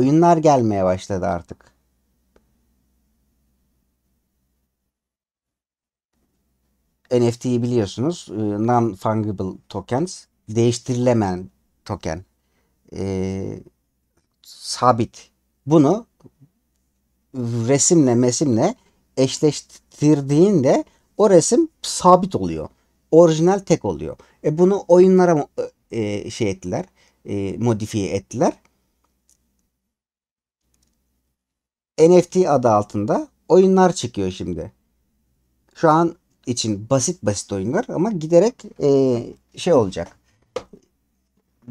Oyunlar gelmeye başladı artık. NFT'yi biliyorsunuz. Ee, non-fungible tokens. Değiştirilemeyen token. E, sabit. Bunu resimle mesimle eşleştirdiğinde o resim sabit oluyor. Orijinal tek oluyor. E bunu oyunlara e, şey ettiler. E, modifiye ettiler. NFT adı altında oyunlar çıkıyor şimdi. Şu an için basit basit oyunlar ama giderek e, şey olacak.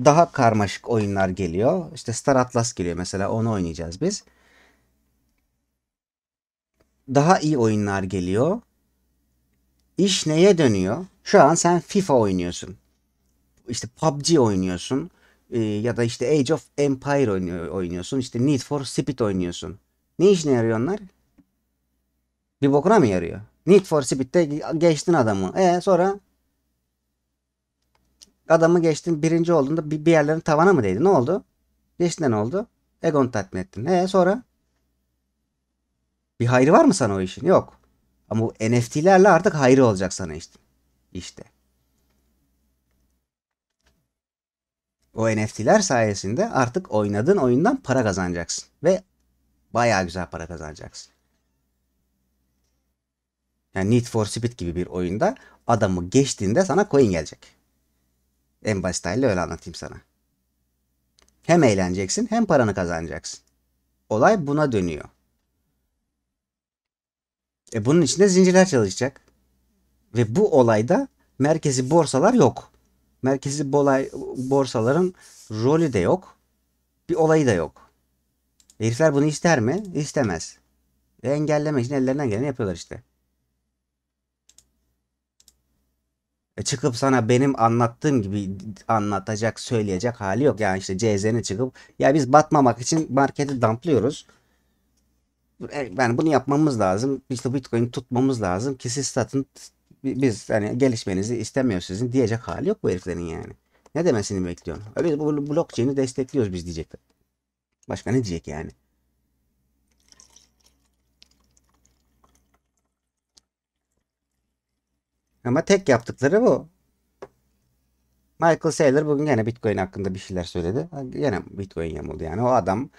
Daha karmaşık oyunlar geliyor. İşte Star Atlas geliyor mesela onu oynayacağız biz. Daha iyi oyunlar geliyor. İş neye dönüyor? Şu an sen FIFA oynuyorsun. İşte PUBG oynuyorsun. E, ya da işte Age of Empire oynuyorsun. İşte Need for Speed oynuyorsun. Ne işine yarıyor onlar? Bir bokuna mı yarıyor? Need for Speed'te geçtin adamı. E sonra adamı geçtin birinci olduğunda bir, bir yerlerin tavana mı değdi? Ne oldu? Geçtin ne oldu? Egon tatmin ettin. E sonra bir hayrı var mı sana o işin? Yok. Ama bu NFT'lerle artık hayrı olacak sana işte. İşte. O NFT'ler sayesinde artık oynadığın oyundan para kazanacaksın. Ve Bayağı güzel para kazanacaksın. Yani Need for Speed gibi bir oyunda adamı geçtiğinde sana coin gelecek. En basit haliyle öyle anlatayım sana. Hem eğleneceksin hem paranı kazanacaksın. Olay buna dönüyor. E bunun içinde zincirler çalışacak. Ve bu olayda merkezi borsalar yok. Merkezi bolay, borsaların rolü de yok. Bir olayı da yok. Herifler bunu ister mi? İstemez. Ve engellemek için ellerinden geleni yapıyorlar işte. E çıkıp sana benim anlattığım gibi anlatacak, söyleyecek hali yok. Yani işte CZ'ne çıkıp ya biz batmamak için marketi damplıyoruz. E, yani bunu yapmamız lazım. İşte Bitcoin tutmamız lazım ki siz satın biz yani gelişmenizi istemiyor sizin diyecek hali yok bu heriflerin yani. Ne demesini bekliyorsun? E, biz bu blockchain'i destekliyoruz biz diyecekler. Başka ne diyecek yani? Ama tek yaptıkları bu. Michael Saylor bugün yine Bitcoin hakkında bir şeyler söyledi. Yine Bitcoin yamuldu yani. O adam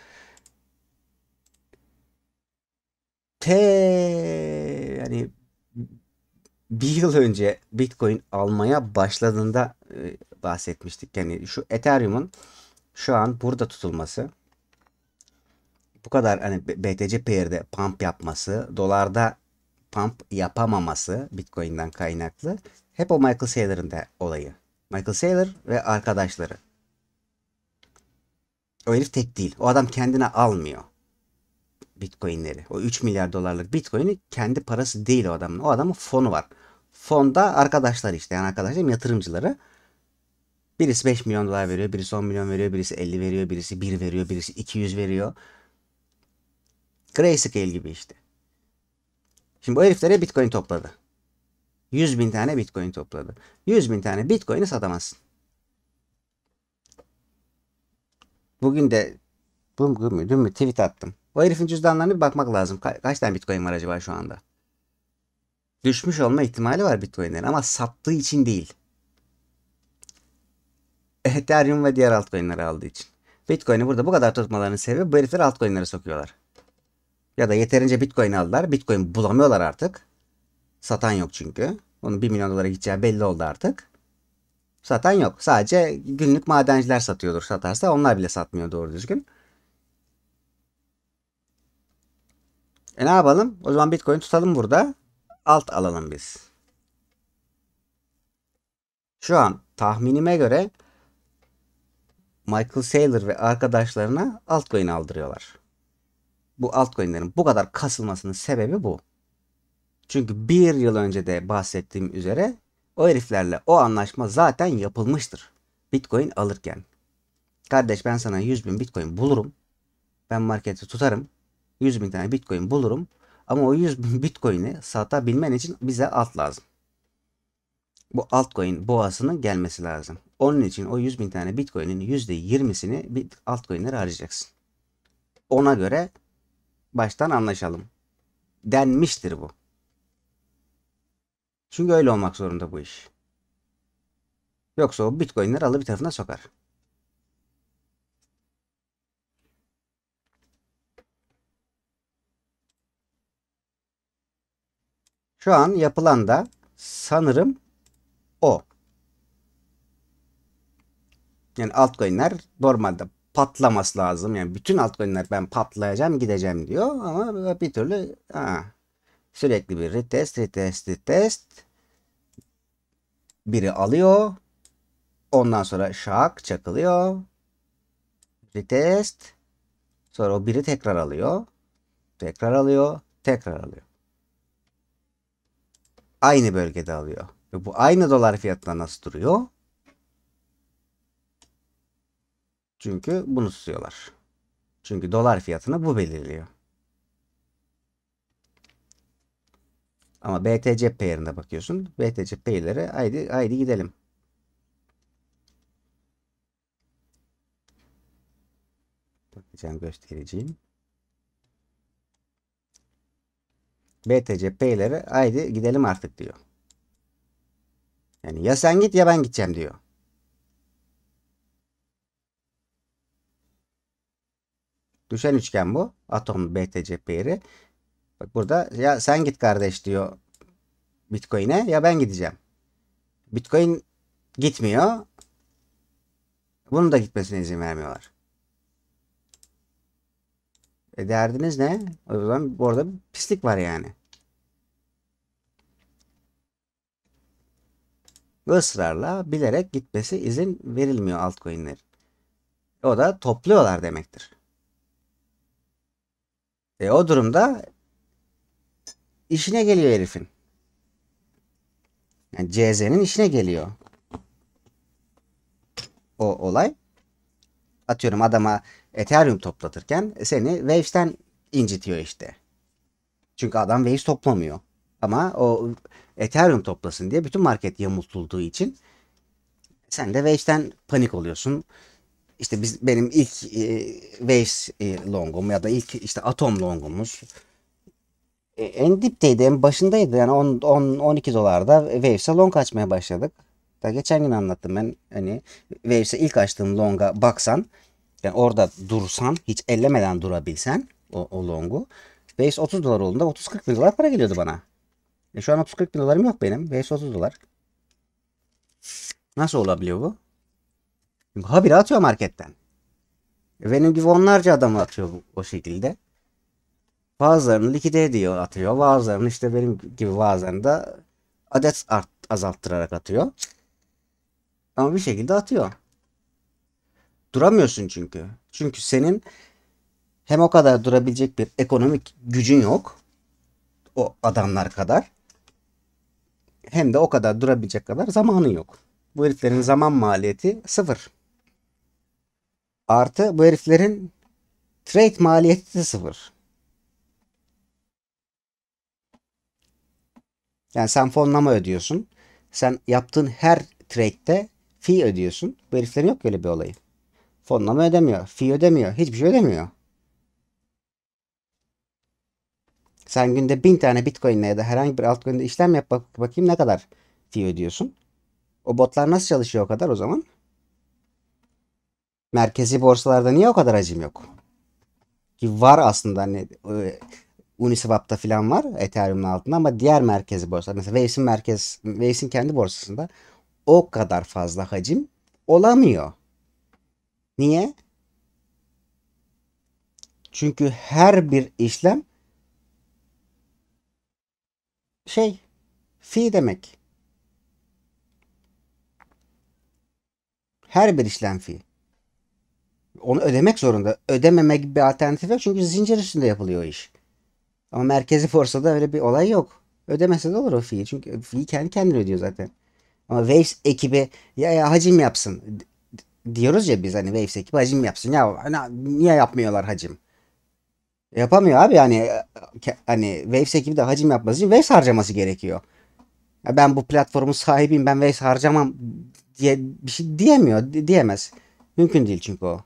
te yani bir yıl önce Bitcoin almaya başladığında e, bahsetmiştik. Yani şu Ethereum'un şu an burada tutulması bu kadar hani BTC pair'de pump yapması, dolarda pump yapamaması Bitcoin'den kaynaklı hep o Michael Saylor'ın da olayı. Michael Saylor ve arkadaşları. O herif tek değil. O adam kendine almıyor Bitcoin'leri. O 3 milyar dolarlık Bitcoin'i kendi parası değil o adamın. O adamın fonu var. Fonda arkadaşlar işte yani arkadaşlarım yatırımcıları. Birisi 5 milyon dolar veriyor, birisi 10 milyon veriyor, birisi 50 veriyor, birisi 1 veriyor, birisi 200 veriyor. Grayscale gibi işte. Şimdi bu heriflere bitcoin topladı. 100 bin tane bitcoin topladı. 100 bin tane bitcoin'i satamazsın. Bugün de bugün mü, dün mü tweet attım. O herifin cüzdanlarına bir bakmak lazım. Ka kaç tane bitcoin var acaba şu anda? Düşmüş olma ihtimali var bitcoin'lerin ama sattığı için değil. Ethereum ve diğer altcoin'leri aldığı için. Bitcoin'i burada bu kadar tutmalarının sebebi bu herifleri altcoin'lere sokuyorlar. Ya da yeterince bitcoin aldılar. Bitcoin bulamıyorlar artık. Satan yok çünkü. Onun 1 milyon dolara gideceği belli oldu artık. Satan yok. Sadece günlük madenciler satıyordur satarsa. Onlar bile satmıyor doğru düzgün. E ne yapalım? O zaman bitcoin tutalım burada. Alt alalım biz. Şu an tahminime göre Michael Saylor ve arkadaşlarına altcoin aldırıyorlar bu altcoin'lerin bu kadar kasılmasının sebebi bu. Çünkü bir yıl önce de bahsettiğim üzere o heriflerle o anlaşma zaten yapılmıştır. Bitcoin alırken. Kardeş ben sana 100 bin bitcoin bulurum. Ben marketi tutarım. 100 bin tane bitcoin bulurum. Ama o 100 bin bitcoin'i satabilmen için bize alt lazım. Bu altcoin boğasının gelmesi lazım. Onun için o 100 bin tane bitcoin'in %20'sini altcoin'lere harcayacaksın. Ona göre baştan anlaşalım. Denmiştir bu. Çünkü öyle olmak zorunda bu iş. Yoksa o bitcoinleri alı bir tarafına sokar. Şu an yapılan da sanırım o. Yani altcoin'ler normalde patlaması lazım. Yani bütün altcoin'ler ben patlayacağım gideceğim diyor ama bir türlü ha, sürekli bir retest retest retest biri alıyor ondan sonra şak çakılıyor retest sonra o biri tekrar alıyor tekrar alıyor tekrar alıyor aynı bölgede alıyor ve bu aynı dolar fiyatına nasıl duruyor Çünkü bunu tutuyorlar. Çünkü dolar fiyatını bu belirliyor. Ama BTC pair'ine bakıyorsun. BTC payları, haydi, haydi gidelim. Bakacağım göstereceğim. BTC payları, haydi gidelim artık diyor. Yani ya sen git ya ben gideceğim diyor. Düşen üçgen bu. Atom BTC pairi. Bak burada ya sen git kardeş diyor Bitcoin'e ya ben gideceğim. Bitcoin gitmiyor. Bunun da gitmesine izin vermiyorlar. E derdiniz ne? O zaman burada bir pislik var yani. Israrla bilerek gitmesi izin verilmiyor altcoin'lerin. O da topluyorlar demektir. E, o durumda işine geliyor herifin. Yani CZ'nin işine geliyor. O olay. Atıyorum adama Ethereum toplatırken seni Waves'ten incitiyor işte. Çünkü adam Waves toplamıyor. Ama o Ethereum toplasın diye bütün market yamultulduğu için sen de Waves'ten panik oluyorsun işte biz benim ilk e, Waves e, longum ya da ilk işte Atom longumuz e, en dipteydi en başındaydı yani 10 10 12 dolarda Waves'e long açmaya başladık. Daha geçen gün anlattım ben hani Waves'e ilk açtığım longa baksan yani orada dursan hiç ellemeden durabilsen o, o longu Waves 30 dolar olduğunda 30-40 bin dolar para geliyordu bana. E şu an 30-40 bin dolarım yok benim. Waves 30 dolar. Nasıl olabiliyor bu? Çünkü habire atıyor marketten. E, benim gibi onlarca adam atıyor o şekilde. Bazılarını likide ediyor atıyor. Bazılarını işte benim gibi bazılarını da adet art, azalttırarak atıyor. Ama bir şekilde atıyor. Duramıyorsun çünkü. Çünkü senin hem o kadar durabilecek bir ekonomik gücün yok. O adamlar kadar. Hem de o kadar durabilecek kadar zamanın yok. Bu heriflerin zaman maliyeti sıfır. Artı bu heriflerin trade maliyeti de sıfır. Yani sen fonlama ödüyorsun. Sen yaptığın her trade'de fee ödüyorsun. Bu heriflerin yok öyle bir olayı. Fonlama ödemiyor. Fee ödemiyor. Hiçbir şey ödemiyor. Sen günde bin tane bitcoinle ya da herhangi bir altcoin'de işlem yap bakayım ne kadar fee ödüyorsun. O botlar nasıl çalışıyor o kadar o zaman? merkezi borsalarda niye o kadar hacim yok? Ki var aslında hani e, Uniswap'ta falan var Ethereum'un altında ama diğer merkezi borsalar mesela Waves'in merkez Waves'in kendi borsasında o kadar fazla hacim olamıyor. Niye? Çünkü her bir işlem şey fi demek. Her bir işlem fi onu ödemek zorunda. Ödememek bir alternatif yok çünkü zincir üstünde yapılıyor iş. Ama merkezi borsada öyle bir olay yok. Ödemese de olur o fiil. Çünkü fiil kendi kendine ödüyor zaten. Ama Waves ekibi ya, ya hacim yapsın diyoruz ya biz hani Waves ekibi hacim yapsın. Ya hani, niye yapmıyorlar hacim? Yapamıyor abi yani e, hani Waves ekibi de hacim yapması için Waves harcaması gerekiyor. Ya ben bu platformun sahibiyim ben Waves harcamam diye bir şey diyemiyor diyemez. Mümkün değil çünkü o.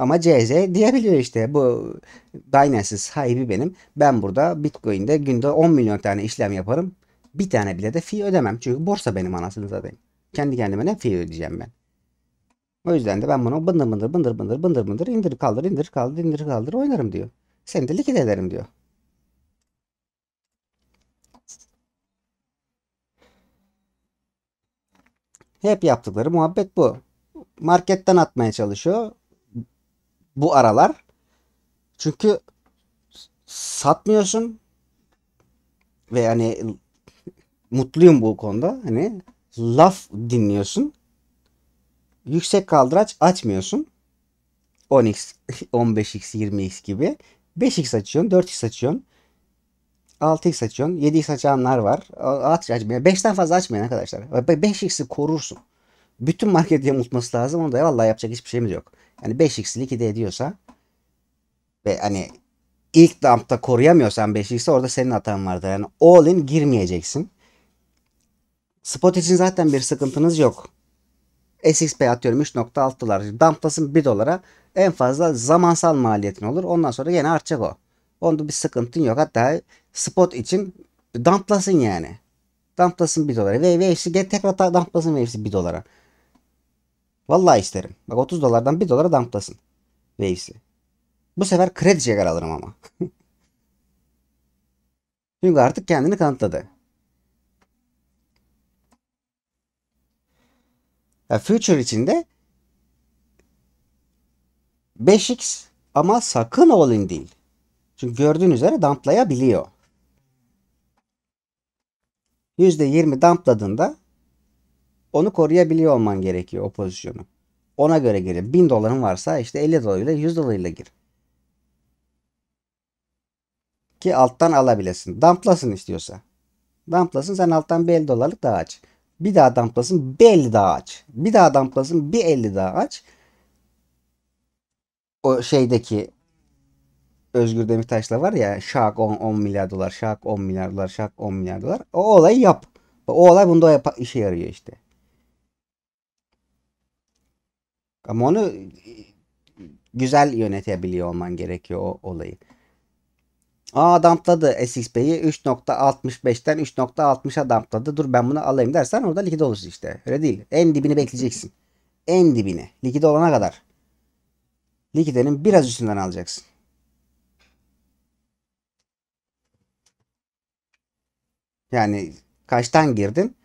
Ama CZ diyebiliyor işte bu Binance'in sahibi benim. Ben burada Bitcoin'de günde 10 milyon tane işlem yaparım. Bir tane bile de fee ödemem. Çünkü borsa benim anasını satayım. Kendi kendime ne fee ödeyeceğim ben. O yüzden de ben bunu bındır bındır bındır bındır bındır bındır indir kaldır indir kaldır indir kaldır oynarım diyor. Seni de likit ederim diyor. Hep yaptıkları muhabbet bu. Marketten atmaya çalışıyor bu aralar. Çünkü satmıyorsun ve yani mutluyum bu konuda. Hani laf dinliyorsun. Yüksek kaldıraç açmıyorsun. 10x, 15x, 20x gibi. 5x açıyorsun, 4x açıyorsun. 6x açıyorsun. 7x açanlar var. Aç, açmayın. 5'ten fazla açmayın arkadaşlar. 5x'i korursun. Bütün market yamultması lazım. Onu da vallahi yapacak hiçbir şeyimiz yok. Yani 5x'i likide ediyorsa ve hani ilk dump'ta koruyamıyorsan 5x'i orada senin hatan vardır. Yani all in girmeyeceksin. Spot için zaten bir sıkıntınız yok. SXP atıyorum 3.6 dolar. Dump'tasın 1 dolara. En fazla zamansal maliyetin olur. Ondan sonra yine artacak o. Onda bir sıkıntın yok. Hatta spot için dump'lasın yani. Dump'lasın 1 dolara. Ve Waves'i tekrar dump'lasın Waves'i 1 dolara. Vallahi isterim. Bak 30 dolardan 1 dolara dumplasın. Waves'i. Bu sefer kredi çeker alırım ama. Çünkü artık kendini kanıtladı. Ya future içinde 5x ama sakın all in değil. Çünkü gördüğünüz üzere dumplayabiliyor. %20 dumpladığında onu koruyabiliyor olman gerekiyor o pozisyonu. Ona göre gir. 1000 doların varsa işte 50 dolarıyla 100 dolarıyla gir. Ki alttan alabilesin. Damplasın istiyorsa. Damplasın sen alttan bir 50 dolarlık daha aç. Bir daha damplasın bir 50 daha aç. Bir daha damplasın bir 50 daha aç. O şeydeki Özgür Demirtaş'la var ya şak 10, 10 milyar dolar, şak 10 milyar dolar, şak 10 milyar dolar. O olayı yap. O olay bunda işe yarıyor işte. Ama onu e, güzel yönetebiliyor olman gerekiyor o olayı. Aa dampladı SXP'yi 3.65'ten 3.60'a dampladı. Dur ben bunu alayım dersen orada likid olursun işte. Öyle değil. En dibini bekleyeceksin. En dibini, likid olana kadar. Likidenin biraz üstünden alacaksın. Yani kaçtan girdin?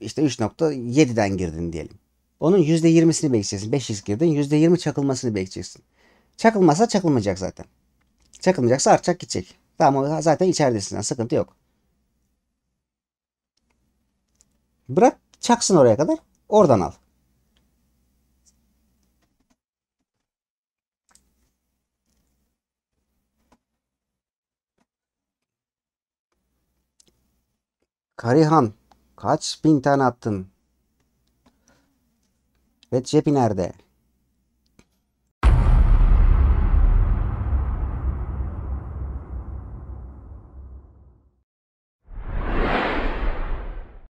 İşte 3.7'den girdin diyelim. Onun %20'sini bekleyeceksin. 5x girdin %20 çakılmasını bekleyeceksin. Çakılmazsa çakılmayacak zaten. Çakılmayacaksa artacak gidecek. Tamam zaten içeridesin. Sıkıntı yok. Bırak çaksın oraya kadar. Oradan al. Karihan kaç bin tane attın? ve cebinerde